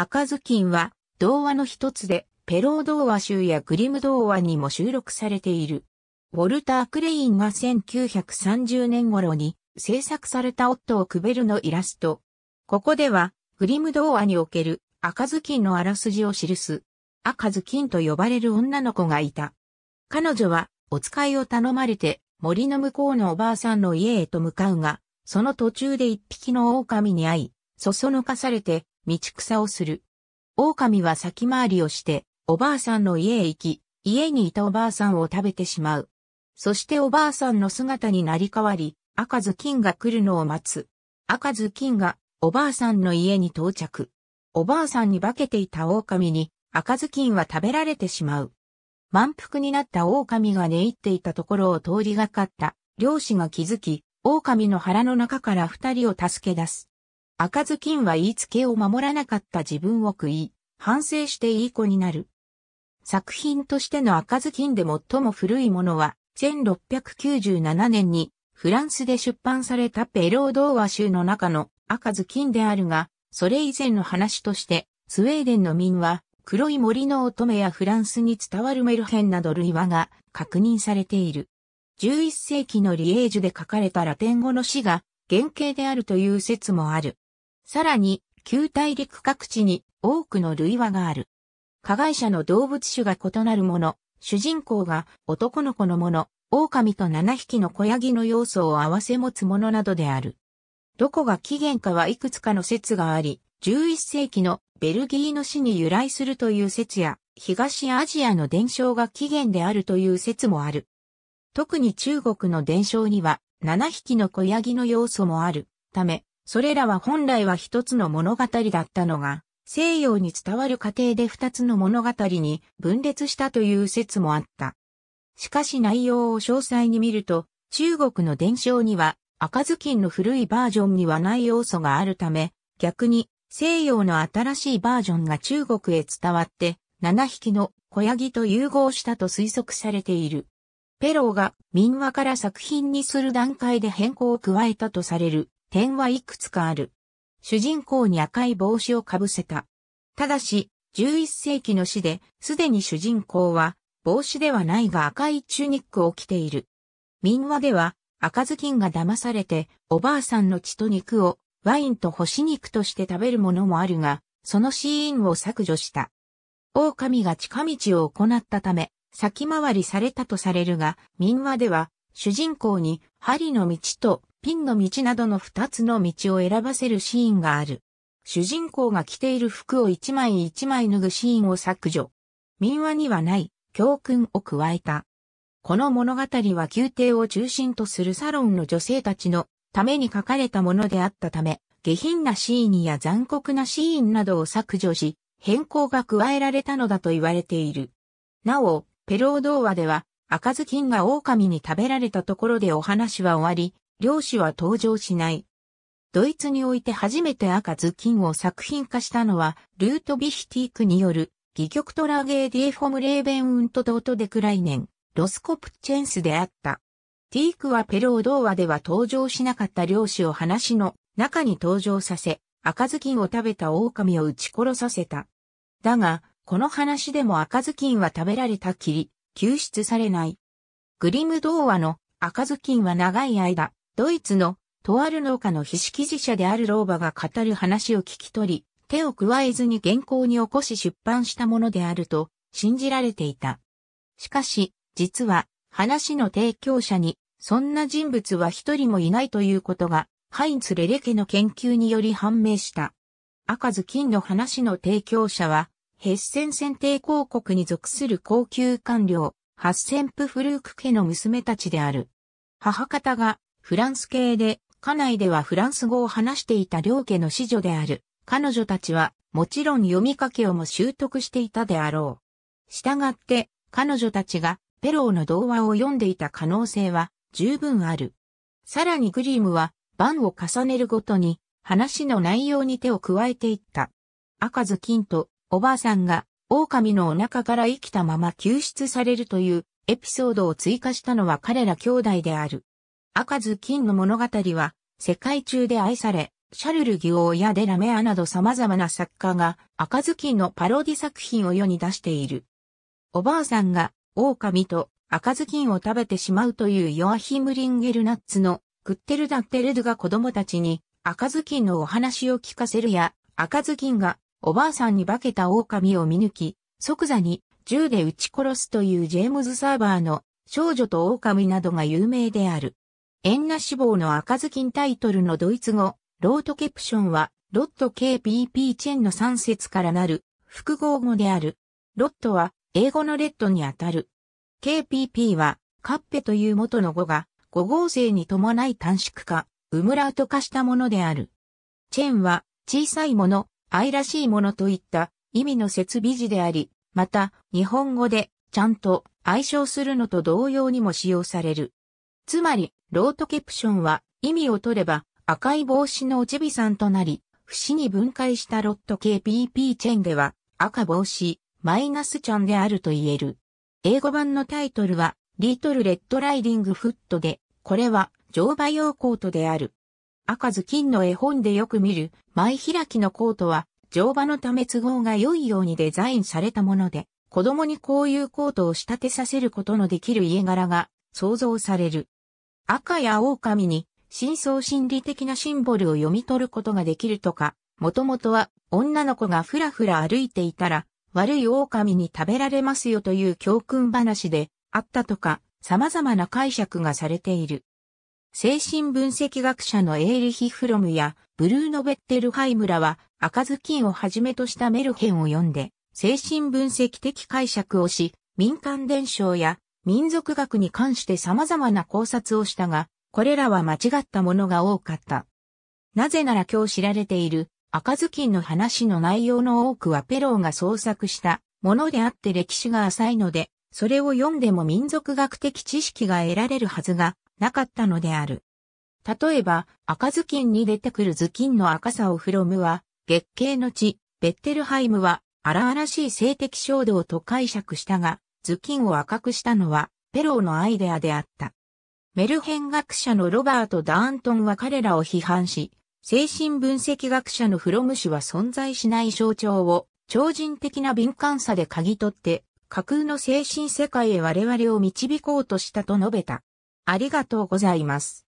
赤ずきんは童話の一つで、ペロー童話集やグリム童話にも収録されている。ウォルター・クレインが1930年頃に制作された夫をくべるのイラスト。ここでは、グリム童話における赤ずきんのあらすじを記す。赤ずきんと呼ばれる女の子がいた。彼女は、お使いを頼まれて、森の向こうのおばあさんの家へと向かうが、その途中で一匹の狼に会い、そそのかされて、道草をする。狼は先回りをして、おばあさんの家へ行き、家にいたおばあさんを食べてしまう。そしておばあさんの姿になり変わり、赤ずきんが来るのを待つ。赤ずきんが、おばあさんの家に到着。おばあさんに化けていた狼に、赤ずきんは食べられてしまう。満腹になった狼が寝入っていたところを通りがかった、漁師が気づき、狼の腹の中から二人を助け出す。赤ずきんは言いつけを守らなかった自分を食い、反省していい子になる。作品としての赤ずきんで最も古いものは、1697年にフランスで出版されたペロードーア州の中の赤ずきんであるが、それ以前の話として、スウェーデンの民は、黒い森の乙女やフランスに伝わるメルヘンなど類話が確認されている。11世紀のリエージュで書かれたラテン語の詩が原型であるという説もある。さらに、旧大陸各地に多くの類話がある。加害者の動物種が異なるもの、主人公が男の子のもの、狼と七匹の小ヤギの要素を合わせ持つものなどである。どこが起源かはいくつかの説があり、11世紀のベルギーの死に由来するという説や、東アジアの伝承が起源であるという説もある。特に中国の伝承には七匹の小ヤギの要素もあるため、それらは本来は一つの物語だったのが、西洋に伝わる過程で二つの物語に分裂したという説もあった。しかし内容を詳細に見ると、中国の伝承には赤ずきんの古いバージョンにはない要素があるため、逆に西洋の新しいバージョンが中国へ伝わって、7匹の小ヤギと融合したと推測されている。ペローが民話から作品にする段階で変更を加えたとされる点はいくつかある。主人公に赤い帽子をかぶせた。ただし、11世紀の詩で、すでに主人公は、帽子ではないが赤いチュニックを着ている。民話では、赤ずきんが騙されて、おばあさんの血と肉を、ワインと干し肉として食べるものもあるが、そのシーンを削除した。狼が近道を行ったため、先回りされたとされるが、民話では、主人公に針の道とピンの道などの二つの道を選ばせるシーンがある。主人公が着ている服を一枚一枚脱ぐシーンを削除。民話にはない教訓を加えた。この物語は宮廷を中心とするサロンの女性たちのために書かれたものであったため、下品なシーンや残酷なシーンなどを削除し、変更が加えられたのだと言われている。なお、ペロー童話では、赤ずきんが狼に食べられたところでお話は終わり、漁師は登場しない。ドイツにおいて初めて赤キンを作品化したのは、ルートビヒティークによる、戯曲トラゲーディエフォムレーベンウントドートデクライネン、ロスコプチェンスであった。ティークはペロー童話では登場しなかった漁師を話の中に登場させ、赤ズキンを食べた狼を撃ち殺させた。だが、この話でも赤ずきんは食べられたきり、救出されない。グリム童話の赤ずきんは長い間、ドイツのとある農家の非識字者である老婆が語る話を聞き取り、手を加えずに原稿に起こし出版したものであると信じられていた。しかし、実は話の提供者にそんな人物は一人もいないということがハインツ・レレ家の研究により判明した。赤ず金の話の提供者は、ヘッセン選定広告に属する高級官僚、ハッセンプフルーク家の娘たちである。母方がフランス系で、家内ではフランス語を話していた両家の子女である。彼女たちは、もちろん読み書きをも習得していたであろう。従って、彼女たちが、ペローの童話を読んでいた可能性は、十分ある。さらにグリームは、番を重ねるごとに、話の内容に手を加えていった。赤ずきんと、おばあさんが、狼のお腹から生きたまま救出されるというエピソードを追加したのは彼ら兄弟である。赤ず金の物語は、世界中で愛され、シャルル・ギオーやデラメアなど様々な作家が赤ずきんのパロディ作品を世に出している。おばあさんが狼と赤ずきんを食べてしまうというヨアヒム・リンゲルナッツのクッテル・ダッテルドが子供たちに赤ずきんのお話を聞かせるや赤ずきんがおばあさんに化けた狼を見抜き即座に銃で撃ち殺すというジェームズ・サーバーの少女と狼などが有名である。エンナ志望の赤ずきんタイトルのドイツ語、ロートケプションは、ロット KPP チェンの3節からなる複合語である。ロットは英語のレッドにあたる。KPP はカッペという元の語が語合成に伴い短縮化、ウムラウト化したものである。チェンは小さいもの、愛らしいものといった意味の設備字であり、また日本語でちゃんと愛称するのと同様にも使用される。つまり、ロートケプションは意味を取れば赤い帽子の落ちさんとなり、節に分解したロット KPP チェンでは赤帽子、マイナスちゃんであると言える。英語版のタイトルはリートルレッドライディングフットで、これは乗馬用コートである。赤ず金の絵本でよく見る前開きのコートは乗馬のため都合が良いようにデザインされたもので、子供にこういうコートを仕立てさせることのできる家柄が想像される。赤や狼に深層心理的なシンボルを読み取ることができるとか、もともとは女の子がふらふら歩いていたら悪い狼に食べられますよという教訓話であったとか、様々な解釈がされている。精神分析学者のエーリヒ・フロムやブルーノ・ベッテルハイムらは赤ずきんをはじめとしたメルヘンを読んで精神分析的解釈をし民間伝承や民族学に関して様々な考察をしたが、これらは間違ったものが多かった。なぜなら今日知られている赤ずきんの話の内容の多くはペローが創作したものであって歴史が浅いので、それを読んでも民族学的知識が得られるはずがなかったのである。例えば、赤ずきんに出てくる頭巾の赤さをフロムは、月経の地、ベッテルハイムは、荒々しい性的衝動と解釈したが、頭巾を赤くしたのは、ペローのアイデアであった。メルヘン学者のロバート・ダーントンは彼らを批判し、精神分析学者のフロム氏は存在しない象徴を超人的な敏感さで嗅ぎ取って、架空の精神世界へ我々を導こうとしたと述べた。ありがとうございます。